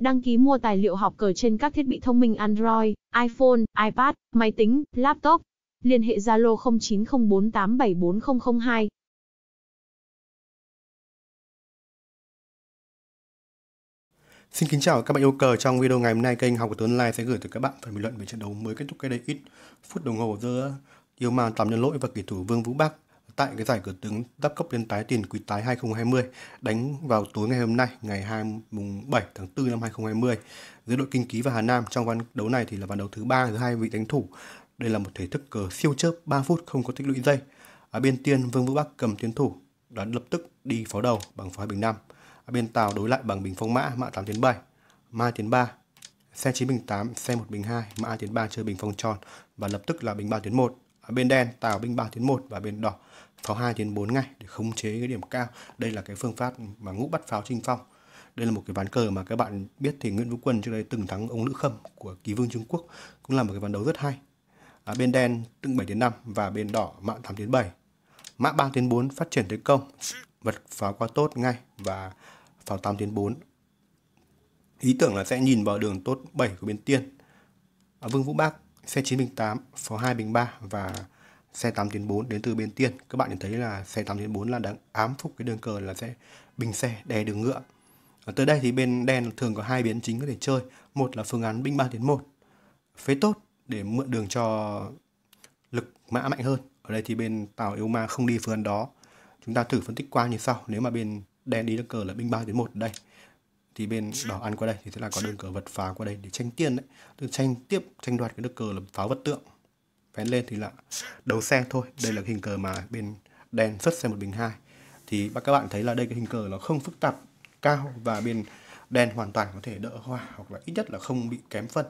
Đăng ký mua tài liệu học cờ trên các thiết bị thông minh Android, iPhone, iPad, máy tính, laptop. Liên hệ Zalo 0904874002. Xin kính chào các bạn yêu cờ. Trong video ngày hôm nay, kênh Học của Tuấn Lai sẽ gửi tới các bạn phần bình luận về trận đấu mới kết thúc cách đây ít phút đồng hồ giữa Yêu Man Tầm Nhân Lỗi và kỳ thủ Vương Vũ Bắc tại cái giải cửa tướng đắp cấp liên tái tiền quý tái 2020 đánh vào tối ngày hôm nay ngày 27 tháng 4 năm 2020 giữa đội Kinh Ký và Hà Nam trong ván đấu này thì là ván đấu thứ ba giữa hai vị đánh thủ đây là một thể thức cờ siêu chớp 3 phút không có tích lũy giây ở bên tiên Vương Vũ Bắc cầm tiến thủ đã lập tức đi pháo đầu bằng pháo bình 5 ở bên tàu đối lại bằng bình phong mã mã 8 tiến 7 mai tiến 3 xe 9 bình 8 xe 1 bình 2 mã tiến 3 chơi bình phong tròn và lập tức là bình 3 tiến 1 bên đen tạo binh 3 tiến 1 và bên đỏ pháo 2 tiến 4 ngay để khống chế cái điểm cao đây là cái phương pháp mà ngũ bắt pháo trinh phong đây là một cái ván cờ mà các bạn biết thì Nguyễn Vũ Quân trước đây từng thắng ông Lữ Khâm của Ký Vương Trung Quốc cũng là một cái ván đấu rất hay à, bên đen tưng 7 tiến 5 và bên đỏ mã 8 tiến 7 mã 3 tiến 4 phát triển tấn công vật pháo qua tốt ngay và pháo 8 tiến 4 ý tưởng là sẽ nhìn vào đường tốt 7 của bên tiên à, Vương Vũ Bác xe 9 bình 8, số 2 bình 3 và xe 8 tiến 4 đến từ bên Tiên. Các bạn thấy là xe 8 tiến 4 là đang ám phục cái đường cờ là sẽ bình xe đè đường ngựa. Ở tới đây thì bên đen thường có hai biến chính có thể chơi. Một là phương án binh 3 tiến 1, phế tốt để mượn đường cho lực mã mạnh hơn. Ở đây thì bên Tàu Yêu Ma không đi phương án đó. Chúng ta thử phân tích qua như sau. Nếu mà bên đen đi đường cờ là binh 3 tiến 1 đây thì bên đỏ ăn qua đây thì thế là có đường cờ vật phá qua đây để tranh tiên đấy từ tranh tiếp tranh đoạt cái nước cờ là pháo vật tượng vén lên thì là đấu xe thôi đây là cái hình cờ mà bên đen xuất xe một bình hai thì các bạn thấy là đây cái hình cờ nó không phức tạp cao và bên đen hoàn toàn có thể đỡ hòa hoặc là ít nhất là không bị kém phân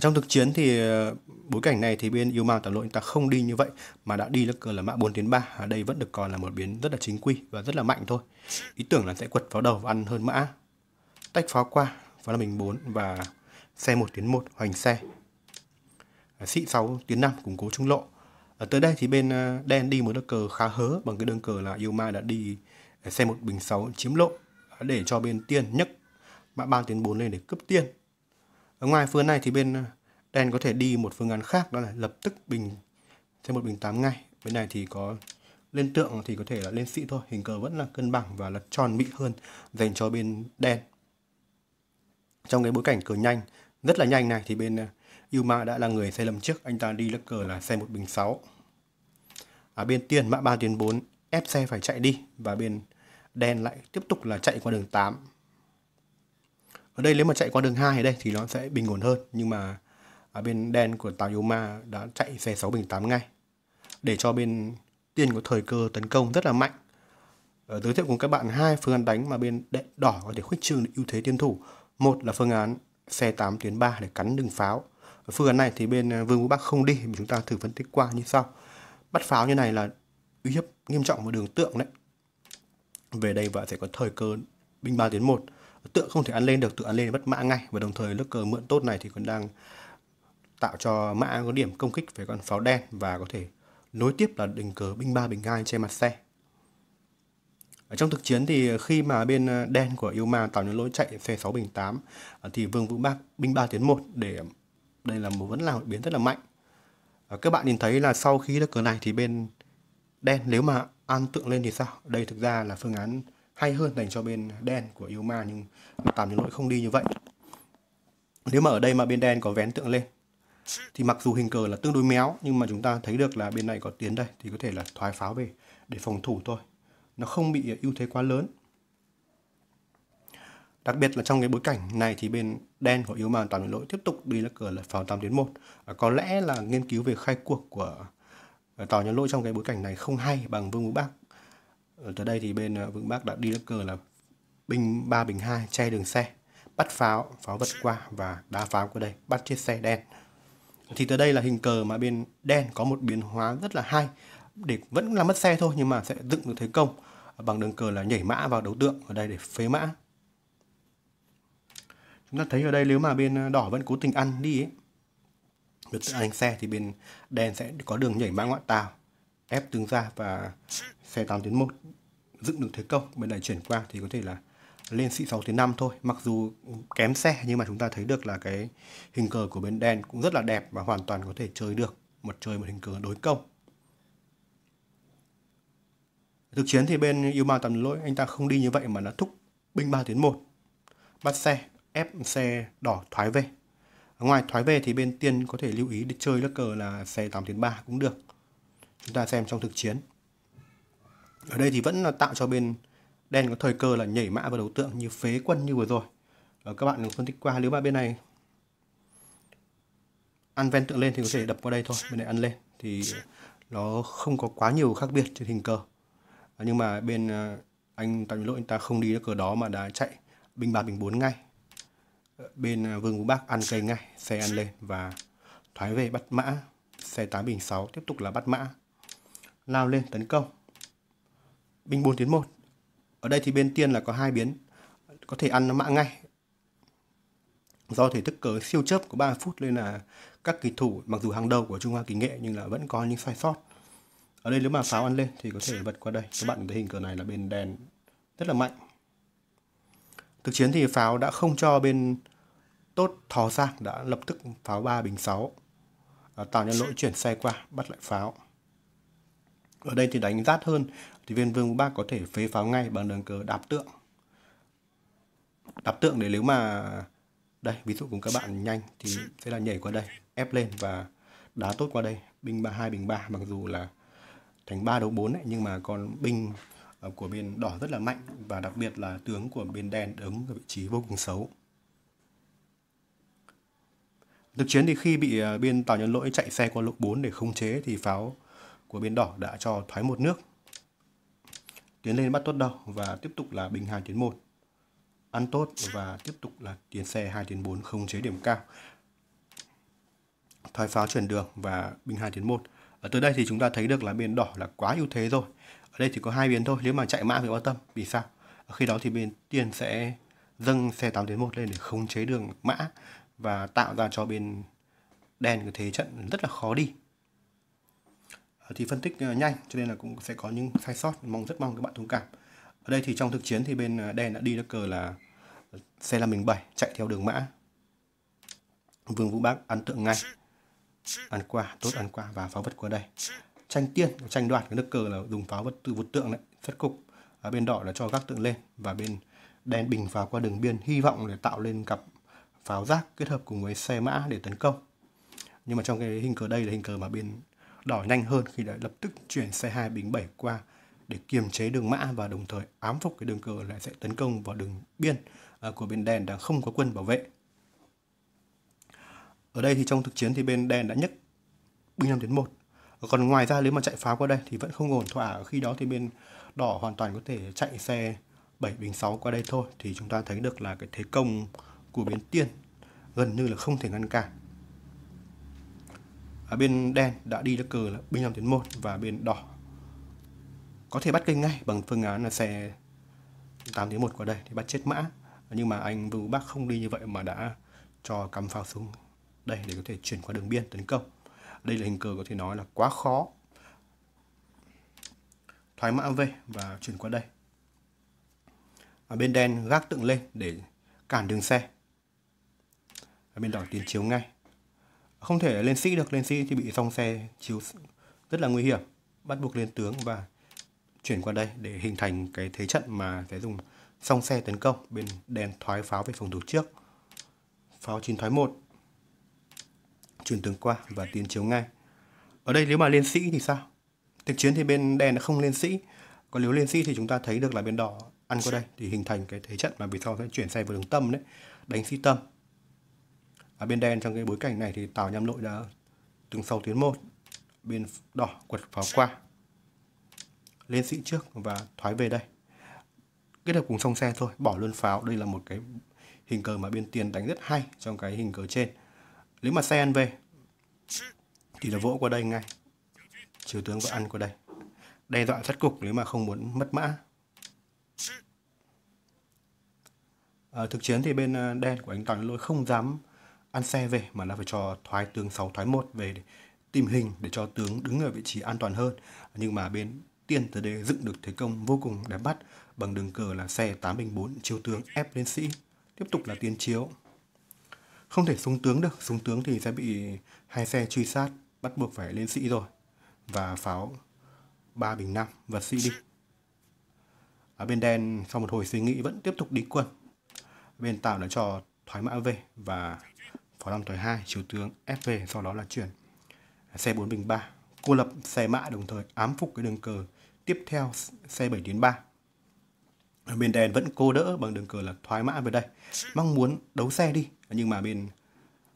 trong thực chiến thì ờ, bối cảnh này thì bên yêu ma lộ chúng ta không đi như vậy mà đã đi là là mã 4 tiến 3 ở đây vẫn được coi là một biến rất là chính quy và rất là mạnh thôi ý tưởng là sẽ quật pháo đầu và ăn hơn mã tách pháo qua pháo là mình 4 và xe 1 tiến 1 hoành xe sĩ 6 tiến 5 củng cố trung lộ ở tới đây thì bên ờ, đen đi một đơn cờ khá hớ bằng cái đơn cờ là yêu đã đi ờ, xe một bình 6 chiếm lộ để cho bên tiên nhấc mã 3 tiến 4 lên để cướp tiên ở ngoài phương này thì bên đen ờ, có thể đi một phương án khác đó là lập tức bình thêm một bình 8 ngay bên này thì có lên tượng thì có thể là lên sĩ thôi hình cờ vẫn là cân bằng và là tròn bị hơn dành cho bên đen trong cái bối cảnh cờ nhanh rất là nhanh này thì bên ờ, Yuma đã là người sai lầm trước anh ta đi lắc cờ là xe một bình 6 à, bên tiền mã 3 tiền 4 ép xe phải chạy đi và bên đen lại tiếp tục là chạy qua đường 8 ở đây nếu mà chạy qua đường hai ở đây thì nó sẽ bình ổn hơn nhưng mà ở à, bên đen của tàu Yoma đã chạy xe 6 bình 8 ngay để cho bên tiên có thời cơ tấn công rất là mạnh ở ờ, giới thiệu cùng các bạn hai phương án đánh mà bên đen đỏ có thể khuếch trương được ưu thế tiên thủ một là phương án xe 8 tuyến 3 để cắn đường pháo ở phương án này thì bên ờ, Vương quốc Bắc không đi chúng ta thử phân tích qua như sau bắt pháo như này là uy hiếp nghiêm trọng vào đường tượng đấy về đây và sẽ có thời cơ binh 3 tiến 1 tượng không thể ăn lên được tự ăn lên thì mất mã ngay và đồng thời lớp cờ mượn tốt này thì còn đang tạo cho mã có điểm công kích với con pháo đen và có thể nối tiếp là đỉnh cờ binh ba bình hai trên mặt xe ở trong thực chiến thì khi mà bên ờ, đen của Yuma tạo những lỗi chạy xe 6 bình 8 ờ, thì Vương Vũ Bác binh 3 tiến 1 để ờ, đây là một vẫn là một biến rất là mạnh. Các bạn nhìn thấy là sau khi được cờ này thì bên đen nếu mà an tượng lên thì sao? Đây thực ra là phương án hay hơn dành cho bên đen của Yuma nhưng tám những lỗi không đi như vậy nếu mà ở đây mà bên đen có vén tượng lên thì mặc dù hình cờ là tương đối méo nhưng mà chúng ta thấy được là bên này có tiến đây thì có thể là thoái pháo về để phòng thủ thôi nó không bị ưu thế quá lớn đặc biệt là trong cái bối cảnh này thì bên đen của yếu màn toàn lỗi tiếp tục đi là cờ là pháo 8 đến 1 à, có lẽ là nghiên cứu về khai cuộc của à, tàu nhân lỗi trong cái bối cảnh này không hay bằng vương ngũ bác ở tới đây thì bên ờ, vững bắc đã đi lớp cờ là binh 3 bình 2 che đường xe bắt pháo pháo vật qua và đá pháo qua đây bắt chiếc xe đen thì tới đây là hình cờ mà bên đen có một biến hóa rất là hay để vẫn là mất xe thôi nhưng mà sẽ dựng được thế công ờ, bằng đường cờ là nhảy mã vào đấu tượng ở đây để phế mã chúng ta thấy ở đây nếu mà bên ờ, đỏ vẫn cố tình ăn đi ấy, được anh xe thì bên đen sẽ có đường nhảy mã ngoại tào ép tướng ra và xe 8 tiến 1 dựng được thế công bên này chuyển qua thì có thể là lên sĩ 6 tiến 5 thôi mặc dù kém xe nhưng mà chúng ta thấy được là cái hình cờ của bên đen cũng rất là đẹp và hoàn toàn có thể chơi được một chơi một hình cờ đối công thực chiến thì bên yêu ma tầm lỗi anh ta không đi như vậy mà nó thúc binh 3 tiến 1 bắt xe ép xe đỏ thoái về ngoài thoái về thì bên tiên có thể lưu ý để chơi lớp cờ là xe 8 tiến 3 cũng được chúng ta xem trong thực chiến ở đây thì vẫn là tạo cho bên đen có thời cơ là nhảy mã vào đấu tượng như phế quân như vừa rồi ở các bạn phân tích qua nếu mà bên này ăn ven tượng lên thì có thể đập qua đây thôi bên này ăn lên thì nó không có quá nhiều khác biệt trên hình cờ nhưng mà bên ờ, anh tạo Lỗi anh ta không đi cờ đó mà đã chạy binh ba bình bốn ngay ờ, bên ờ, Vương Vũ Bác ăn cây ngay xe ăn lên và thoái về bắt mã xe tám bình 6 tiếp tục là bắt mã lao lên tấn công. Binh 4 tiến 1. Ở đây thì bên tiên là có hai biến có thể ăn nó mạng ngay. Do thể thức cờ siêu chớp của 3 phút nên là các kỳ thủ mặc dù hàng đầu của Trung Hoa Kỳ Nghệ nhưng là vẫn có những sai sót. Ở đây nếu mà pháo ăn lên thì có thể bật qua đây. Các bạn thấy hình cờ này là bên đèn rất là mạnh. Thực chiến thì pháo đã không cho bên tốt thò sang đã lập tức pháo 3 bình 6 à, tạo nên lỗi chuyển xe qua bắt lại pháo ở đây thì đánh rát hơn thì viên vương bác có thể phế pháo ngay bằng đường cờ đạp tượng. Đạp tượng để nếu mà đây ví dụ cùng các bạn nhanh thì sẽ là nhảy qua đây, ép lên và đá tốt qua đây, binh hai bình ba mặc dù là thành ba đấu bốn ấy, nhưng mà còn binh ờ, của bên đỏ rất là mạnh và đặc biệt là tướng của bên đen đứng ở vị trí vô cùng xấu. Thực chiến thì khi bị ờ, bên tàu nhân lỗi chạy xe qua lộ 4 để khống chế thì pháo của bên đỏ đã cho thoái một nước tiến lên bắt tốt đầu và tiếp tục là bình hai tiến một ăn tốt và tiếp tục là tiến xe hai tiến bốn không chế điểm cao thoái pháo chuyển đường và bình hai tiến một ở tới đây thì chúng ta thấy được là bên đỏ là quá ưu thế rồi ở đây thì có hai biến thôi nếu mà chạy mã thì quan tâm vì sao ở khi đó thì bên tiền sẽ dâng xe 8 tiến 1 lên để khống chế đường mã và tạo ra cho bên đen cái thế trận rất là khó đi Ờ, thì phân tích ờ, nhanh cho nên là cũng sẽ có những sai sót mong rất mong các bạn thông cảm ở đây thì trong thực chiến thì bên ờ, đen đã đi được cờ là xe là mình bảy chạy theo đường mã vương vũ bác ăn tượng ngay ăn qua tốt ăn qua và pháo vật qua đây tranh tiên tranh đoạt cái nước cờ là dùng pháo vật từ vụt tượng đấy xuất cục ở bên đỏ là cho gác tượng lên và bên đen bình pháo qua đường biên hy vọng để tạo lên cặp pháo rác kết hợp cùng với xe mã để tấn công nhưng mà trong cái hình cờ đây là hình cờ mà bên đỏ nhanh hơn khi đã lập tức chuyển xe hai bình 7 qua để kiềm chế đường mã và đồng thời ám phục cái đường cờ lại sẽ tấn công vào đường biên à, của bên đen đang không có quân bảo vệ. Ở đây thì trong thực chiến thì bên đen đã nhấc binh 5 đến 1. Còn ngoài ra nếu mà chạy pháo qua đây thì vẫn không ổn thỏa. Khi đó thì bên đỏ hoàn toàn có thể chạy xe 7 bình 6 qua đây thôi. Thì chúng ta thấy được là cái thế công của bên tiên gần như là không thể ngăn cản à, bên đen đã đi được cờ là binh 5 tiến 1 và bên đỏ có thể bắt kênh ngay bằng phương án là xe 8 tiến 1 qua đây thì bắt chết mã nhưng mà anh Vương Bắc không đi như vậy mà đã cho cắm pháo xuống đây để có thể chuyển qua đường biên tấn công đây là hình cờ có thể nói là quá khó thoái mã về và chuyển qua đây ở bên đen gác tượng lên để cản đường xe ở bên đỏ tiến chiếu ngay không thể lên sĩ được lên sĩ thì bị song xe chiếu rất là nguy hiểm bắt buộc lên tướng và chuyển qua đây để hình thành cái thế trận mà sẽ dùng song xe tấn công bên đèn thoái pháo về phòng thủ trước pháo chín thoái một chuyển tướng qua và tiến chiếu ngay ở đây nếu mà lên sĩ thì sao thực chiến thì bên đèn đã không lên sĩ còn nếu lên sĩ thì chúng ta thấy được là bên đỏ ăn qua đây thì hình thành cái thế trận mà vì sau sẽ chuyển xe vào đường tâm đấy đánh sĩ tâm ở bên đen trong cái bối cảnh này thì tàu nhâm nội đã từng sau tiến một bên đỏ quật pháo qua lên sĩ trước và thoái về đây kết hợp cùng song xe thôi bỏ luôn pháo đây là một cái hình cờ mà bên tiền đánh rất hay trong cái hình cờ trên nếu mà xe ăn về thì là vỗ qua đây ngay trừ tướng và ăn qua đây đe dọa sát cục nếu mà không muốn mất mã à, thực chiến thì bên ờ, đen của anh toàn lôi không dám ăn xe về mà nó phải cho thoái tướng 6 thoái 1 về để tìm hình để cho tướng đứng ở vị trí an toàn hơn nhưng mà bên tiên từ đây dựng được thế công vô cùng đẹp mắt bằng đường cờ là xe 8 bình 4 chiếu tướng ép lên sĩ tiếp tục là tiên chiếu không thể xuống tướng được xuống tướng thì sẽ bị hai xe truy sát bắt buộc phải lên sĩ rồi và pháo 3 bình 5 vật sĩ đi ở bên đen sau một hồi suy nghĩ vẫn tiếp tục đi quân bên tạo đã cho thoái mã về và phó năm tới 2 chiếu tướng FV sau đó là chuyển xe 4 bình 3 cô lập xe mã đồng thời ám phục cái đường cờ tiếp theo xe 7 tiến 3 bên đèn vẫn cô đỡ bằng đường cờ là thoái mã về đây mong muốn đấu xe đi nhưng mà bên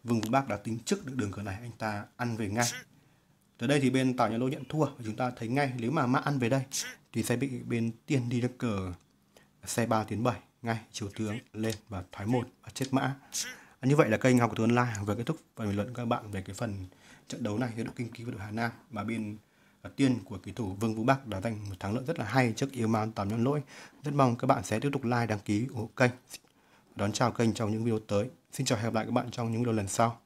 Vương Vũ Bác đã tính trước được đường cờ này anh ta ăn về ngay tới đây thì bên tỏ Nhà Lô nhận thua và chúng ta thấy ngay nếu mà mã ăn về đây thì sẽ bị bên tiên đi đường cờ xe 3 tiến 7 ngay chiều tướng lên và thoái một và chết mã như vậy là kênh học của tôi online vừa kết thúc phần bình luận của các bạn về cái phần trận đấu này giữa đội kinh ký và đội hà nam mà bên à, tiên của kỳ thủ Vương Vũ Bắc đã giành một thắng lợi rất là hay trước yêu man tám nhân lỗi. Rất mong các bạn sẽ tiếp tục like, đăng ký, ủng hộ kênh. Đón chào kênh trong những video tới. Xin chào hẹn gặp lại các bạn trong những video lần sau.